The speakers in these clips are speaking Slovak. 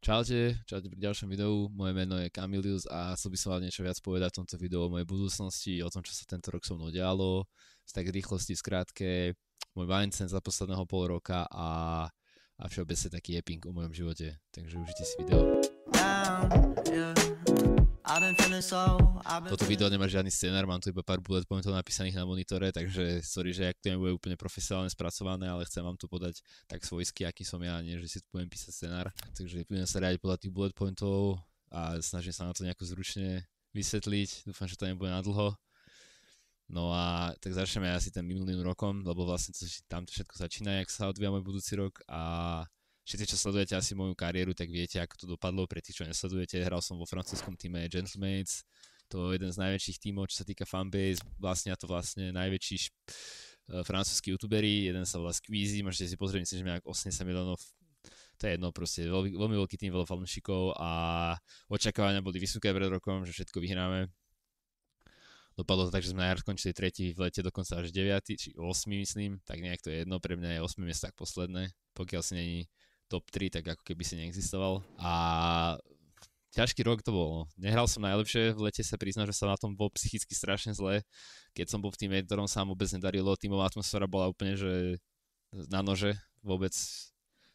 Čaute, čaute pri ďalšom videu, moje meno je Kamilius a chcel by som vám niečo viac povedať v tomto videu o mojej budúcnosti, o tom, čo sa tento rok so mnou dialo, z tak rýchlosti, skrátke, môj mindset za posledného pol roka a, a všeobecne taký epping o mojom živote, takže užite si video. Down, yeah. Toto video nemá žiadny scenár, mám tu iba pár bullet pointov napísaných na monitore, takže sorry, že ak to nebude úplne profesionálne spracované, ale chcem vám tu podať tak svojsky, aký som ja, nie že si tu budem písať scenár. Takže budem sa riadiť podľa tých bullet pointov a snažím sa na to nejako zručne vysvetliť. Dúfam, že to nebude na dlho. No a tak začneme asi ten minulým rokom, lebo vlastne tam to všetko začína, jak sa odvíja môj budúci rok a všetci, čo sledujete asi moju kariéru, tak viete, ako to dopadlo. Pre tých, čo nesledujete, hral som vo francúzskom týme Gentlemates, to je jeden z najväčších tímov, čo sa týka fanbase, vlastne to vlastne najväčší šp- eh, francúzsky youtuberi, jeden sa volá Squeezy, môžete si pozrieť, myslím, že mi 80 miliónov to je jedno, proste veľmi, veľmi veľký tým, veľa fanúšikov a očakávania boli vysoké pred rokom, že všetko vyhráme. Dopadlo to tak, že sme najhár skončili tretí v lete, dokonca až 9, či 8 myslím, tak nejak to je jedno, pre mňa je 8 miesto tak posledné, pokiaľ si není top 3, tak ako keby si neexistoval. A ťažký rok to bol. Nehral som najlepšie, v lete sa priznám, že som na tom bol psychicky strašne zle. Keď som bol v týme, ktorom sa vôbec nedarilo, tímová atmosféra bola úplne, že na nože vôbec.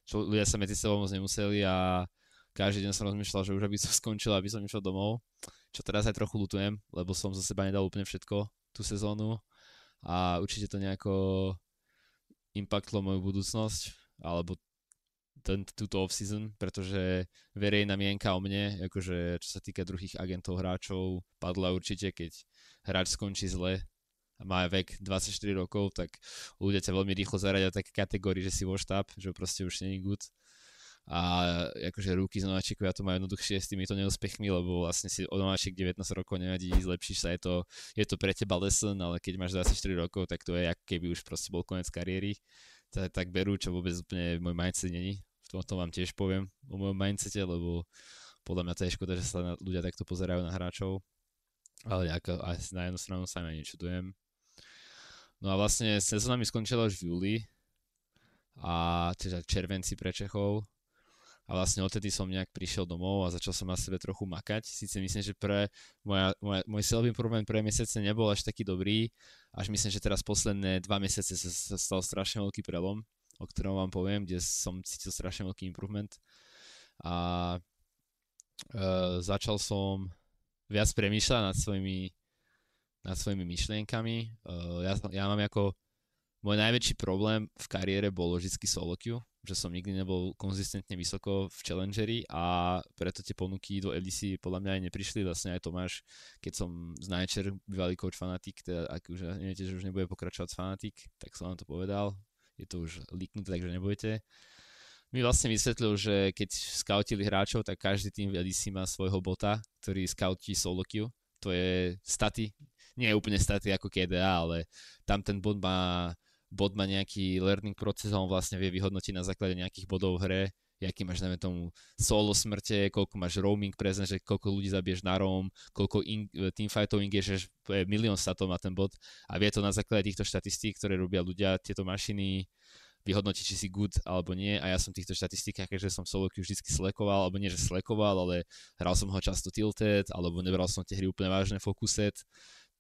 Čo, ľudia sa medzi sebou moc nemuseli a každý deň som rozmýšľal, že už aby som skončil, aby som išiel domov, čo teraz aj trochu lutujem, lebo som za seba nedal úplne všetko tú sezónu a určite to nejako impactlo moju budúcnosť, alebo ten, túto off-season, pretože verejná mienka o mne, akože čo sa týka druhých agentov hráčov, padla určite, keď hráč skončí zle a má vek 24 rokov, tak ľudia ťa veľmi rýchlo zaradia také kategórie, že si vo štáb, že proste už není good. A akože ruky z nováčikov, ja to majú jednoduchšie s týmito neúspechmi, lebo vlastne si od nováčik 19 rokov nevadí, zlepšíš sa, je to, je to pre teba lesson, ale keď máš 24 rokov, tak to je, ako keby už proste bol koniec kariéry tak, tak berú, čo vôbec úplne môj mindset není v tom, vám tiež poviem o mojom mindsete, lebo podľa mňa to je škoda, že sa na, ľudia takto pozerajú na hráčov, ale ako, asi na jednu stranu sa ani nečudujem. No a vlastne sezóna mi skončila už v júli a teda červenci pre Čechov a vlastne odtedy som nejak prišiel domov a začal som na sebe trochu makať. Sice myslím, že pre moja, moja, môj silový problém pre mesiace nebol až taký dobrý, až myslím, že teraz posledné dva mesiace sa, sa stal strašne veľký prelom, o ktorom vám poviem, kde som cítil strašne veľký improvement. A e, začal som viac premýšľať nad svojimi, nad svojimi myšlienkami. E, ja, ja mám ako môj najväčší problém v kariére bol vždy solo queue, že som nikdy nebol konzistentne vysoko v Challengeri a preto tie ponuky do LDC podľa mňa aj neprišli. Vlastne aj Tomáš, keď som z Nature bývalý coach Fanatik, teda ak už neviete, že už nebude pokračovať Fanatik, tak som vám to povedal je to už liknuté, takže nebudete. Mi vlastne vysvetlil, že keď skautili hráčov, tak každý tým v si má svojho bota, ktorý skautí solo queue. To je staty, nie je úplne staty ako KDA, ale tam ten bod má, bod má nejaký learning proces a on vlastne vie vyhodnotiť na základe nejakých bodov v hre, jaký máš, najmä tomu, solo smrte, koľko máš roaming prezent, že koľko ľudí zabiješ na roam, koľko in, e, teamfightov je milión statov má ten bod a vie to na základe týchto štatistík, ktoré robia ľudia, tieto mašiny, vyhodnotí či si good alebo nie a ja som v týchto štatistikách, keďže som solo queue vždy slekoval, alebo nie, že slekoval, ale hral som ho často tilted, alebo nebral som tie hry úplne vážne fokuset,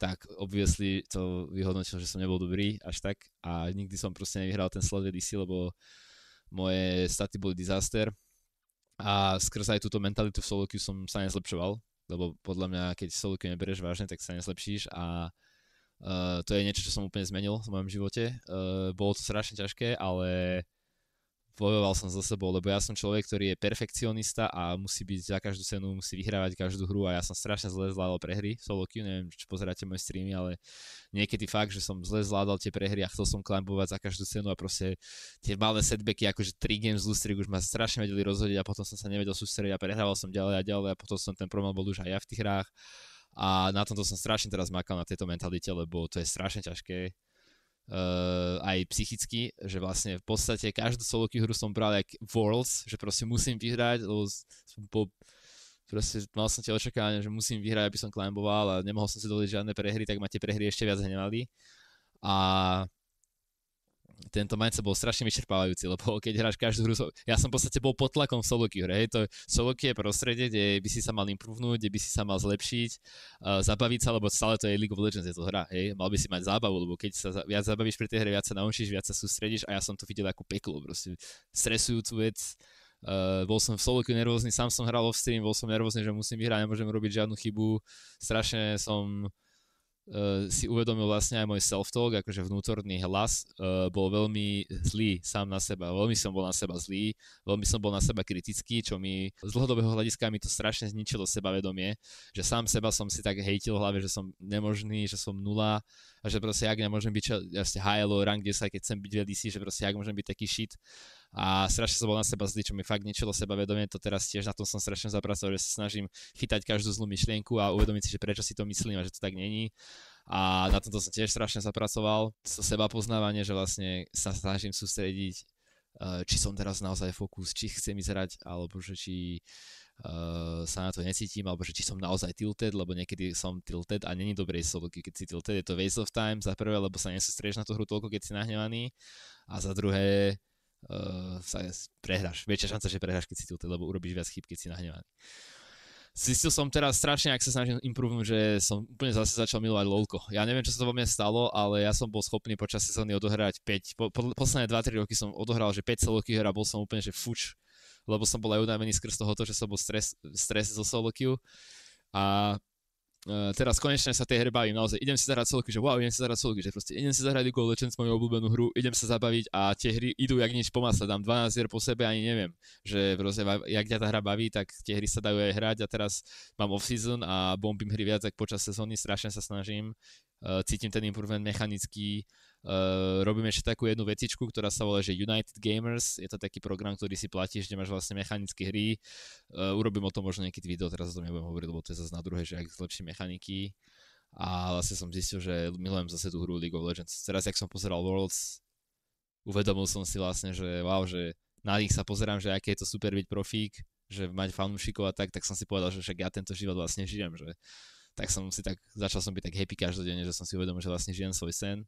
tak obviesli to vyhodnotil, že som nebol dobrý až tak a nikdy som proste nevyhral ten sled DC, lebo moje staty boli disaster a skrz aj túto mentalitu v solo som sa nezlepšoval, lebo podľa mňa, keď solo neberieš vážne, tak sa nezlepšíš a uh, to je niečo, čo som úplne zmenil v mojom živote. Uh, bolo to strašne ťažké, ale bojoval som za sebou, lebo ja som človek, ktorý je perfekcionista a musí byť za každú cenu, musí vyhrávať každú hru a ja som strašne zle zvládal prehry solo queue, neviem, či pozeráte moje streamy, ale niekedy fakt, že som zle zvládal tie prehry a chcel som klambovať za každú cenu a proste tie malé setbacky, akože 3 games z streak už ma strašne vedeli rozhodiť a potom som sa nevedel sústrediť a prehrával som ďalej a ďalej a potom som ten problém bol už aj ja v tých hrách a na tomto som strašne teraz makal na tejto mentalite, lebo to je strašne ťažké uh, aj psychicky, že vlastne v podstate každú solo hru som bral jak Worlds, že proste musím vyhrať, lebo som po, proste mal som tie očakávania, že musím vyhrať, aby som climboval a nemohol som si dovoliť žiadne prehry, tak ma tie prehry ešte viac hnevali. A tento mindset bol strašne vyčerpávajúci, lebo keď hráš každú hru, ja som v podstate bol pod tlakom v Soloky hre, hej, to solo je prostredie, kde by si sa mal improvnúť, kde by si sa mal zlepšiť, uh, zabaviť sa, lebo stále to je League of Legends, je to hra, hej, mal by si mať zábavu, lebo keď sa viac zabavíš pri tej hre, viac sa naučíš, viac sa sústredíš a ja som to videl ako peklo, proste stresujúcu vec, Uh, bol som v soloku nervózny, sám som hral off stream, bol som nervózny, že musím vyhrať, nemôžem robiť žiadnu chybu, strašne som uh, si uvedomil vlastne aj môj self-talk, akože vnútorný hlas uh, bol veľmi zlý sám na seba, veľmi som bol na seba zlý, veľmi som bol na seba kritický, čo mi z dlhodobého hľadiska mi to strašne zničilo sebavedomie, že sám seba som si tak hejtil v hlave, že som nemožný, že som nula a že proste jak nemôžem byť, ja ste high low rank 10, keď chcem byť v DC, že proste jak môžem byť taký shit a strašne som bol na seba zlý, čo mi fakt ničilo sebavedomie, to teraz tiež na tom som strašne zapracoval, že sa snažím chytať každú zlú myšlienku a uvedomiť si, že prečo si to myslím a že to tak není. A na tomto som tiež strašne zapracoval, seba poznávanie, že vlastne sa snažím sústrediť, eh, či som teraz naozaj fokus, či chcem vyzerať, alebo že či eh, sa na to necítim, alebo že či som naozaj tilted, lebo niekedy som tilted a není dobrej soloky, keď si tilted, je to waste of time, za prvé, lebo sa nesústrieš na tú hru toľko, keď si nahnevaný, a za druhé, uh, sa prehráš. Väčšia šanca, že prehráš, keď si tu, lebo urobíš viac chyb, keď si nahnevaný. Zistil som teraz strašne, ak sa snažím improvujem, že som úplne zase začal milovať LOLko. Ja neviem, čo sa to vo mne stalo, ale ja som bol schopný počas sezóny odohrať 5, po, po, posledné 2-3 roky som odohral, že 5 solo a bol som úplne, že fuč, lebo som bol aj unavený skrz toho, že som bol stres, stres zo solo queue. A uh, teraz konečne sa tie hry bavím, naozaj idem si zahrať solky, že wow, idem si zahrať solky, že proste idem si zahrať League of Legends, moju obľúbenú hru, idem sa zabaviť a tie hry idú jak nič po dám 12 hier po sebe, ani neviem, že proste, jak ťa tá hra baví, tak tie hry sa dajú aj hrať a teraz mám off-season a bombím hry viac, ako počas sezóny, strašne sa snažím, uh, cítim ten improvement mechanický, Uh, robím ešte takú jednu vecičku, ktorá sa volá, že United Gamers, je to taký program, ktorý si platíš, kde máš vlastne mechanické hry, uh, urobím o tom možno nejaký video, teraz o tom nebudem hovoriť, lebo to je zase na druhé, že ak zlepší mechaniky a vlastne som zistil, že milujem zase tú hru League of Legends. Teraz, jak som pozeral Worlds, uvedomil som si vlastne, že wow, že na nich sa pozerám, že aké je to super byť profík, že mať fanúšikov a tak, tak som si povedal, že však ja tento život vlastne žijem, že tak som si tak, začal som byť tak happy každodenne, že som si uvedomil, že vlastne žijem svoj sen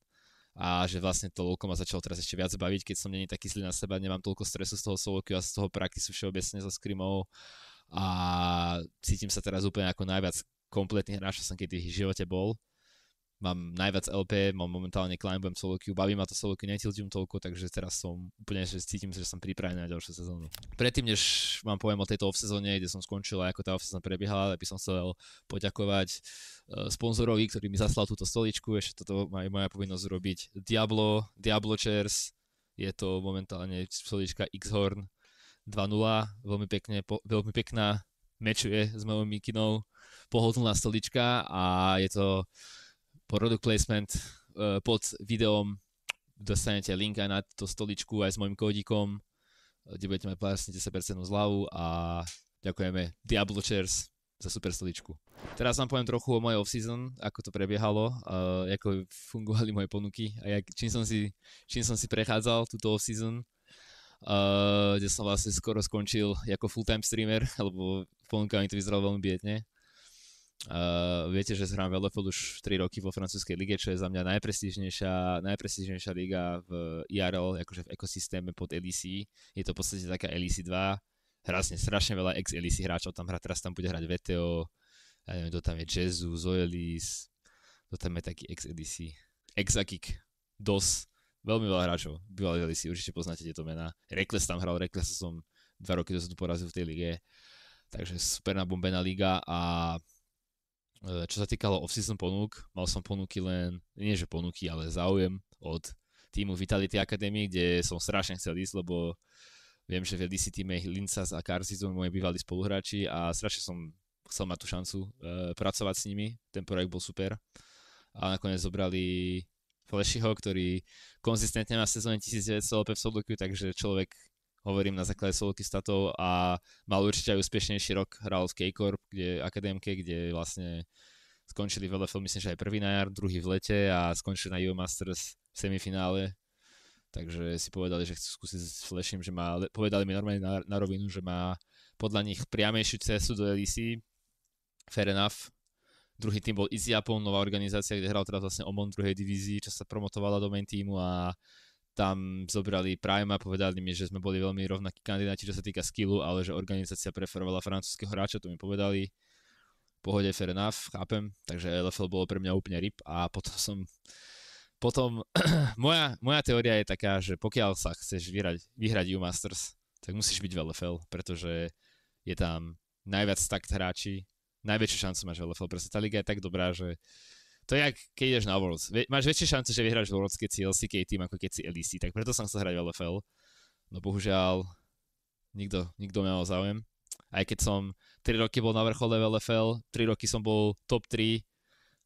a že vlastne to lowko ma začalo teraz ešte viac baviť, keď som není taký zlý na seba, nemám toľko stresu z toho solo a z toho praktisu všeobecne so skrimov a cítim sa teraz úplne ako najviac kompletný hráč, čo som kedy v živote bol mám najviac LP, mám momentálne climbujem solo queue, baví ma to solo queue, netiltím toľko, takže teraz som úplne, že cítim sa, že som pripravený na ďalšiu sezónu. Predtým, než vám poviem o tejto off-sezóne, kde som skončil a ako tá off-sezóna prebiehala, aby som chcel poďakovať eh, sponzorovi, ktorý mi zaslal túto stoličku, ešte toto je moja povinnosť urobiť. Diablo, Diablo Chairs, je to momentálne stolička X-Horn 2.0, veľmi, pekne, po, veľmi pekná, mečuje s mojou mikinou, pohodlná stolička a je to product placement eh, pod videom, dostanete link aj na to stoličku aj s môjim kódikom, eh, kde budete mať vlastne 10% zľavu a ďakujeme Diablo Chairs za super stoličku. Teraz vám poviem trochu o mojej off-season, ako to prebiehalo, uh, ako fungovali moje ponuky a jak, čím, som si, čím som si prechádzal túto off-season. Uh, kde som vlastne skoro skončil ako full-time streamer, lebo ponuka mi to vyzeralo veľmi biedne. Uh, viete, že hrám Velofeld už 3 roky vo francúzskej lige, čo je za mňa najprestížnejšia, najprestížnejšia liga v IRL, e akože v ekosystéme pod LEC. Je to v podstate taká LEC 2. Hrá strašne veľa ex-LEC hráčov tam hrá, teraz tam bude hrať VTO, ja neviem, kto tam je Jezu, Zoelis, kto tam je taký ex-LEC, Exakik, DOS, veľmi veľa hráčov, bývalý LEC, určite poznáte tieto mená. Rekles tam hral, Rekles som 2 roky dozadu porazil v tej lige, takže super nabombená liga a E, čo sa týkalo off-season ponúk, mal som ponuky len, nie že ponuky, ale záujem od týmu Vitality Academy, kde som strašne chcel ísť, lebo viem, že v LDC týme Lincas a Karsi moje bývalí spoluhráči a strašne som chcel mať tú šancu e, pracovať s nimi, ten projekt bol super. A nakoniec zobrali Flashyho, ktorý konzistentne má sezóne 1900 LP v Soblokiu, takže človek hovorím na základe soloky statov a mal určite aj úspešnejší rok, hral v K-Corp, kde, akadémke, kde vlastne skončili veľa LFL, myslím, že aj prvý na jar, druhý v lete a skončili na EU Masters v semifinále. Takže si povedali, že chcú skúsiť s Flashim, že má, povedali mi normálne na, na rovinu, že má podľa nich priamejšiu cestu do LEC. Fair enough. Druhý tým bol Easy Apple, nová organizácia, kde hral teraz vlastne Omon druhej divízii, čo sa promotovala do main týmu a tam zobrali Prime a povedali mi, že sme boli veľmi rovnakí kandidáti, čo sa týka skillu, ale že organizácia preferovala francúzského hráča, to mi povedali. Pohode, fair enough, chápem. Takže LFL bolo pre mňa úplne rip a potom som... Potom moja, moja teória je taká, že pokiaľ sa chceš vyhrať, vyhrať U Masters, tak musíš byť v LFL, pretože je tam najviac takt hráči, najväčšiu šancu máš v LFL, pretože tá liga je tak dobrá, že uh, to je keď ideš na Worlds. Máš väčšie šance, že vyhráš Worlds, keď si LCK tým, ako keď si LEC, tak preto som chcel hrať v LFL. No bohužiaľ, nikto, nikto nemal záujem. Aj keď som 3 roky bol na vrchole v LFL, 3 roky som bol top 3,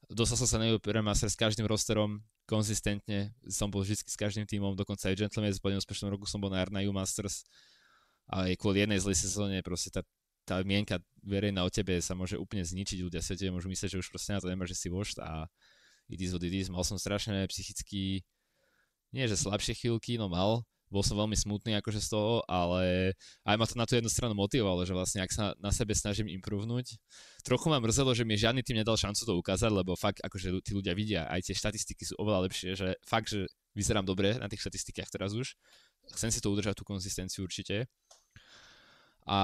dostal som sa na Europe Master s každým rosterom, konzistentne, som bol vždy s každým týmom, dokonca aj Gentleman po neúspešnom roku som bol na Arnaju U Masters, ale kvôli jednej zlej sezóne proste tá tá mienka verejná o tebe sa môže úplne zničiť, ľudia sa tebe môžu myslieť, že už proste na to nemáš, že si vošt a it is what it is. Mal som strašné psychicky, nie že slabšie chvíľky, no mal, bol som veľmi smutný akože z toho, ale aj ma to na tú jednu stranu motivovalo, že vlastne ak sa na sebe snažím improvnúť, trochu ma mrzelo, že mi žiadny tým nedal šancu to ukázať, lebo fakt akože tí ľudia vidia, aj tie štatistiky sú oveľa lepšie, že fakt, že vyzerám dobre na tých štatistikách teraz už, chcem si to udržať tú konzistenciu určite. A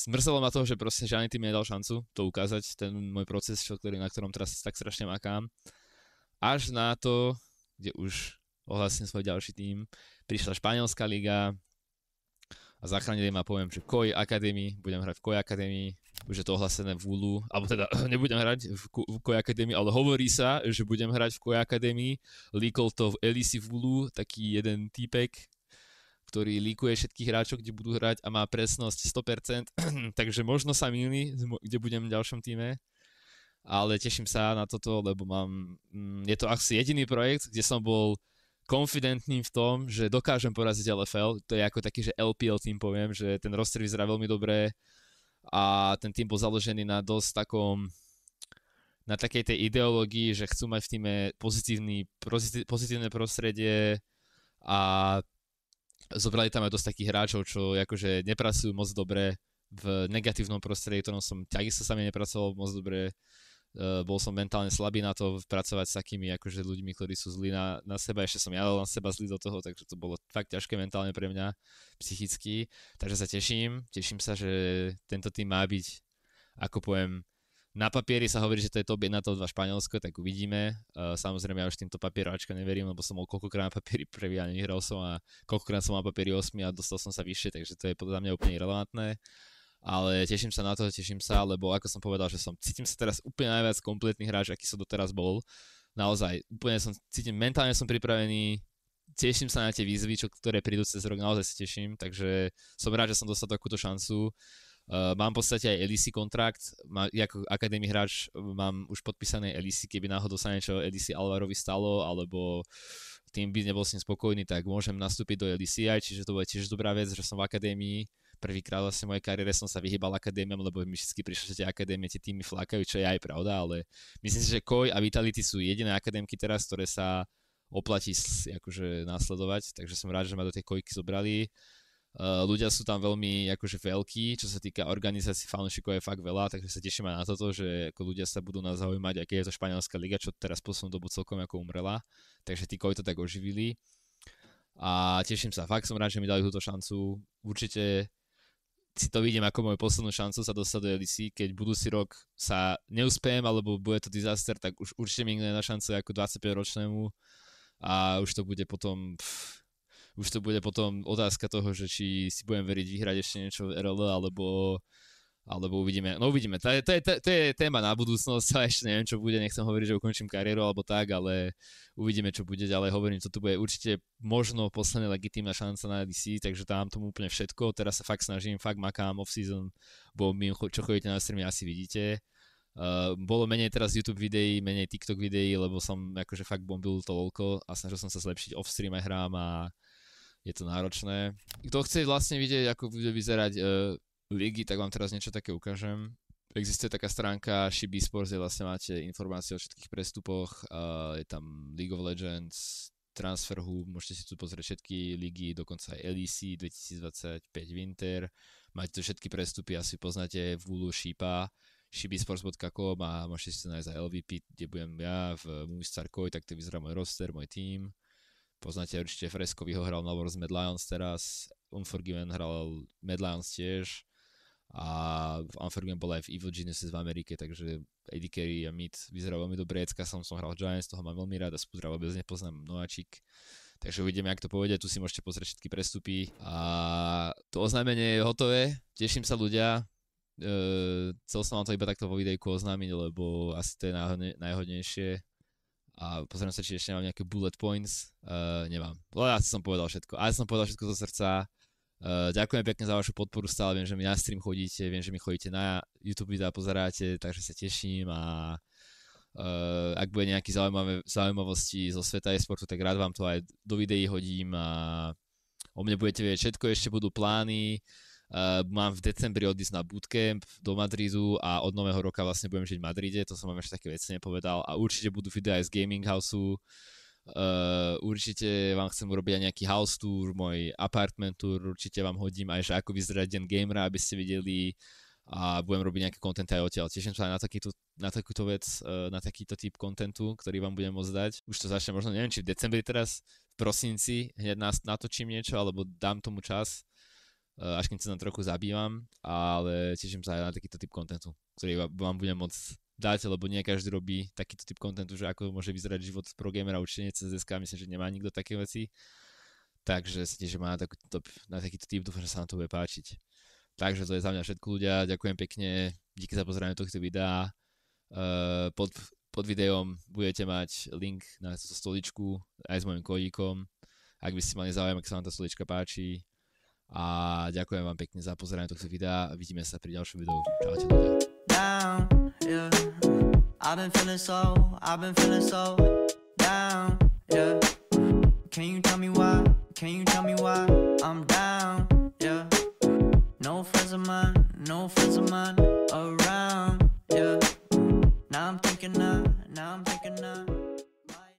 Smrzelo ma toho, že proste žiadny tým nedal šancu to ukázať, ten môj proces, čo, ktorý, na ktorom teraz tak strašne makám. Až na to, kde už ohlasím svoj ďalší tým, prišla Španielská liga a zachránili ma, poviem, že Koi Academy, budem hrať v Koi Academy, už je to ohlasené v Ulu, alebo teda nebudem hrať v, v akadémii, Academy, ale hovorí sa, že budem hrať v Koi Academy, líkol to v Elisi v Ulu, taký jeden týpek, ktorý líkuje všetkých hráčov, kde budú hrať a má presnosť 100%, takže možno sa milí, kde budem v ďalšom týme. Ale teším sa na toto, lebo mám, mm, je to asi jediný projekt, kde som bol konfidentný v tom, že dokážem poraziť LFL, to je ako taký, že LPL tým poviem, že ten roster vyzerá veľmi dobre a ten tým bol založený na dosť takom na takej tej ideológii, že chcú mať v týme pozitívny, pozitívne prostredie a Zobrali tam aj dosť takých hráčov, čo akože nepracujú moc dobre v negatívnom prostredí, ktorom som takisto sa mi nepracoval moc dobre. Uh, bol som mentálne slabý na to pracovať s takými akože ľuďmi, ktorí sú zlí na, na seba, ešte som ja na seba zlý do toho, takže to bolo fakt ťažké mentálne pre mňa, psychicky, takže sa teším, teším sa, že tento tým má byť, ako poviem, na papieri sa hovorí, že to je to na to dva Španielsko, tak uvidíme. Uh, samozrejme, ja už týmto papierovačka neverím, lebo som bol koľkokrát na papieri prvý a nehral som a koľkokrát som mal papieri 8 a dostal som sa vyššie, takže to je podľa mňa úplne irrelevantné. Ale teším sa na to, teším sa, lebo ako som povedal, že som, cítim sa teraz úplne najviac kompletný hráč, aký som doteraz bol. Naozaj, úplne som, cítim, mentálne som pripravený, teším sa na tie výzvy, čo, ktoré prídu cez rok, naozaj sa teším, takže som rád, že som dostal takúto šancu Uh, mám v podstate aj LEC kontrakt, má, ako akadémy hráč mám už podpísané LEC, keby náhodou sa niečo LEC Alvarovi stalo, alebo tým by nebol s ním spokojný, tak môžem nastúpiť do LEC aj, čiže to bude tiež dobrá vec, že som v akadémii. Prvýkrát vlastne v mojej kariére som sa vyhýbal akadémiam, lebo mi všetky prišli, že tie akadémie tie týmy flákajú, čo je aj pravda, ale myslím si, že Koi a Vitality sú jediné akadémky teraz, ktoré sa oplatí akože následovať, takže som rád, že ma do tej kojky zobrali. Eh, ľudia sú tam veľmi akože veľkí, čo sa týka organizácií fanúšikov je fakt veľa, takže sa teším aj na toto, že ako ľudia sa budú nás zaujímať, aké je to španielská liga, čo teraz poslednú dobu celkom ako umrela, takže tí to tak oživili a teším sa, fakt som rád, že mi dali túto šancu, určite si to vidím ako moju poslednú šancu sa dostať do LEC, keď budúci rok sa neuspiem, alebo bude to disaster, tak už určite mi na šancu ako 25 ročnému a už to bude potom pff, už to bude potom otázka toho, že či si budem veriť vyhrať ešte niečo v RL, alebo, alebo uvidíme. No uvidíme, to je, to, je, to je téma na budúcnosť a ešte neviem, čo bude, nechcem hovoriť, že ukončím kariéru alebo tak, ale uvidíme, čo bude ďalej. Hovorím, toto bude určite možno posledná legitímna šanca na DC, takže dám tomu úplne všetko. Teraz sa fakt snažím, fakt makám off-season, bo my, čo chodíte na streamy, asi vidíte. Uh, bolo menej teraz YouTube videí, menej TikTok videí, lebo som akože fakt bombil to lolko a snažil som sa zlepšiť off-stream a hrám a je to náročné. Kto chce vlastne vidieť, ako bude vyzerať uh, ligy, tak vám teraz niečo také ukážem. Existuje taká stránka Shibi Sports, kde vlastne máte informácie o všetkých prestupoch, uh, je tam League of Legends, Transfer Hub, môžete si tu pozrieť všetky ligy, dokonca aj LEC 2025 Winter, máte tu všetky prestupy, asi poznáte Vulu Shipa, shibisports.com a môžete si to nájsť aj LVP, kde budem ja v Movistar Koi, tak to vyzerá môj roster, môj tým. Poznáte určite Fresco, vyhohral Melbourne Mad Lions teraz, Unforgiven hral Mad Lions tiež a v Unforgiven bol aj v Evil Geniuses v Amerike, takže Eddie Carey a Meat vyzerá veľmi dobre, Ecka som, som hral Giants, toho mám veľmi rád a Spudra vôbec nepoznám Nováčik. Takže uvidíme, ak to povede, tu si môžete pozrieť všetky prestupy a to oznámenie je hotové, teším sa ľudia, Uh, e, chcel som vám to iba takto vo videjku oznámiť, lebo asi to je najhodne, najhodnejšie a pozriem sa, či ešte nemám nejaké bullet points. Uh, nemám. No, Ale ja som povedal všetko. A ja som povedal všetko zo srdca. Uh, ďakujem pekne za vašu podporu stále. Viem, že mi na stream chodíte, viem, že mi chodíte na YouTube videá, pozeráte, takže sa teším a uh, ak bude nejaké zaujímavé zaujímavosti zo sveta e-sportu, tak rád vám to aj do videí hodím a o mne budete vedieť všetko, ešte budú plány. Uh, Uh, mám v decembri odísť na bootcamp do Madridu a od nového roka vlastne budem žiť v Madride, to som vám ešte také veci nepovedal a určite budú videá aj z Gaming Houseu. Uh, určite vám chcem urobiť aj nejaký house tour, môj apartment tour, určite vám hodím aj, že ako vyzerá deň gamera, aby ste videli a budem robiť nejaký content aj odtiaľ. Teším sa aj na, takýto, na takúto vec, ehm, na takýto typ contentu, ktorý vám budem môcť dať. Už to začne možno, neviem, či v decembri teraz, v prosinci, hneď nás natočím niečo, alebo dám tomu čas. Eh, až keď sa tam trochu zabývam, ale teším sa aj na takýto typ kontentu, ktorý vám budem môcť dáte, lebo nie každý robí takýto typ kontentu, že ako môže vyzerať život pro gamera určite nie cez SK, myslím, že nemá nikto také veci. Takže sa má na, takýto, top, na takýto typ, dúfam, že sa na to bude páčiť. Takže to je za mňa všetko ľudia, ďakujem pekne, díky za pozranie tohto videa. Uh, pod, pod videom budete mať link na tú stoličku aj s mojim kodíkom. Ak by ste mali záujem, ak sa vám tá stolička páči, a ďakujem vám pekne za pozeranie tohto videa vidíme sa pri ďalšom videu. Čaute ľudia. I've been feeling so, I've been feeling so down, yeah. Can you tell me why? Can you tell me why I'm down, yeah? No friends of mine, no friends of mine around, yeah. Now I'm thinking, now I'm thinking, now.